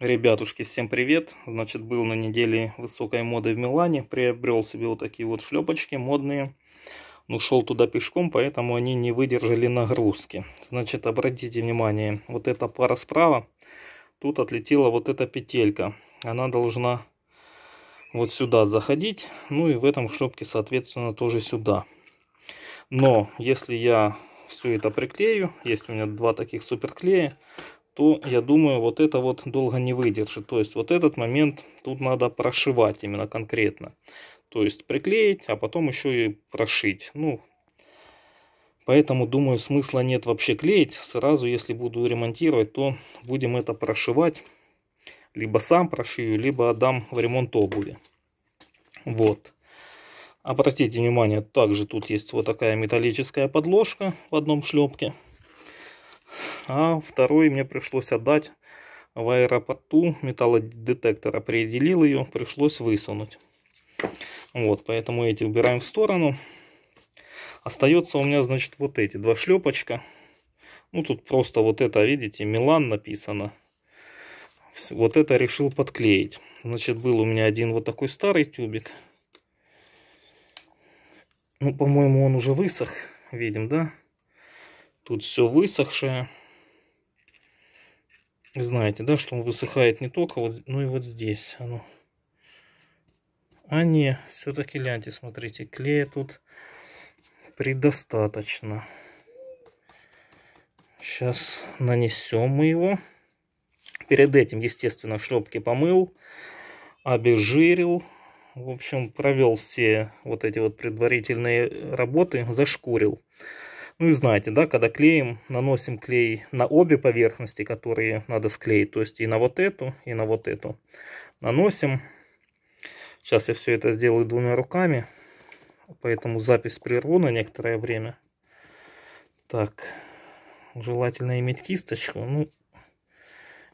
Ребятушки, всем привет! Значит, был на неделе высокой моды в Милане, приобрел себе вот такие вот шлепочки модные. Ну, шел туда пешком, поэтому они не выдержали нагрузки. Значит, обратите внимание, вот эта пара справа, тут отлетела вот эта петелька. Она должна вот сюда заходить, ну и в этом шлепке, соответственно, тоже сюда. Но, если я все это приклею, есть у меня два таких суперклея, то, я думаю, вот это вот долго не выдержит. То есть вот этот момент тут надо прошивать именно конкретно. То есть приклеить, а потом еще и прошить. Ну, поэтому, думаю, смысла нет вообще клеить. Сразу, если буду ремонтировать, то будем это прошивать. Либо сам прошью, либо отдам в ремонт обуви. Вот. Обратите внимание, также тут есть вот такая металлическая подложка в одном шлепке а второй мне пришлось отдать в аэропорту металлодетектор определил ее, пришлось высунуть. Вот, поэтому эти убираем в сторону. Остается у меня, значит, вот эти два шлепочка. Ну, тут просто вот это, видите, Милан написано. Вот это решил подклеить. Значит, был у меня один вот такой старый тюбик. Ну, по-моему, он уже высох. Видим, да? Тут все высохшее знаете, да, что он высыхает не только вот, но ну и вот здесь оно. А не, все-таки гляньте, смотрите, клея тут предостаточно. Сейчас нанесем мы его. Перед этим, естественно, шлепки помыл, обезжирил. В общем, провел все вот эти вот предварительные работы, зашкурил. Ну и знаете, да, когда клеим, наносим клей на обе поверхности, которые надо склеить, то есть и на вот эту, и на вот эту. Наносим. Сейчас я все это сделаю двумя руками, поэтому запись прерву на некоторое время. Так, желательно иметь кисточку, ну,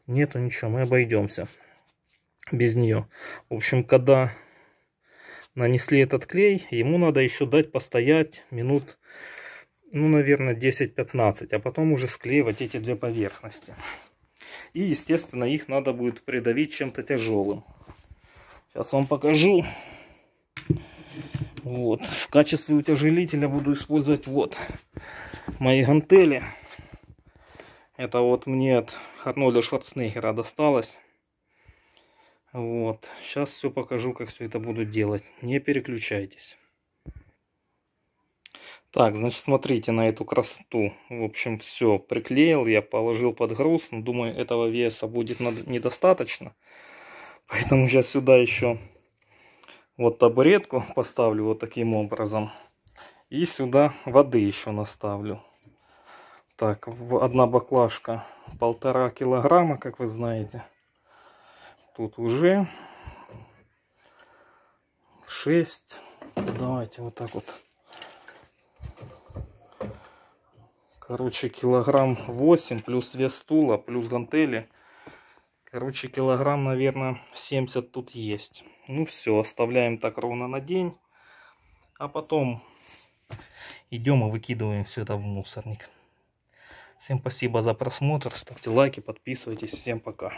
нету ничего, мы обойдемся без нее. В общем, когда нанесли этот клей, ему надо еще дать постоять минут ну, наверное, 10-15, а потом уже склеивать эти две поверхности. И, естественно, их надо будет придавить чем-то тяжелым. Сейчас вам покажу. Вот. В качестве утяжелителя буду использовать вот мои гантели. Это вот мне от Арнольда Шварценеггера досталось. Вот. Сейчас все покажу, как все это буду делать. Не переключайтесь. Так, значит, смотрите на эту красоту. В общем, все, приклеил я, положил под груз. Но ну, думаю, этого веса будет недостаточно. Поэтому сейчас сюда еще вот табуретку поставлю вот таким образом. И сюда воды еще наставлю. Так, одна баклажка полтора килограмма, как вы знаете. Тут уже 6. Давайте вот так вот Короче, килограмм 8, плюс вес стула, плюс гантели. Короче, килограмм, наверное, 70 тут есть. Ну все, оставляем так ровно на день. А потом идем и выкидываем все это в мусорник. Всем спасибо за просмотр. Ставьте лайки, подписывайтесь. Всем пока.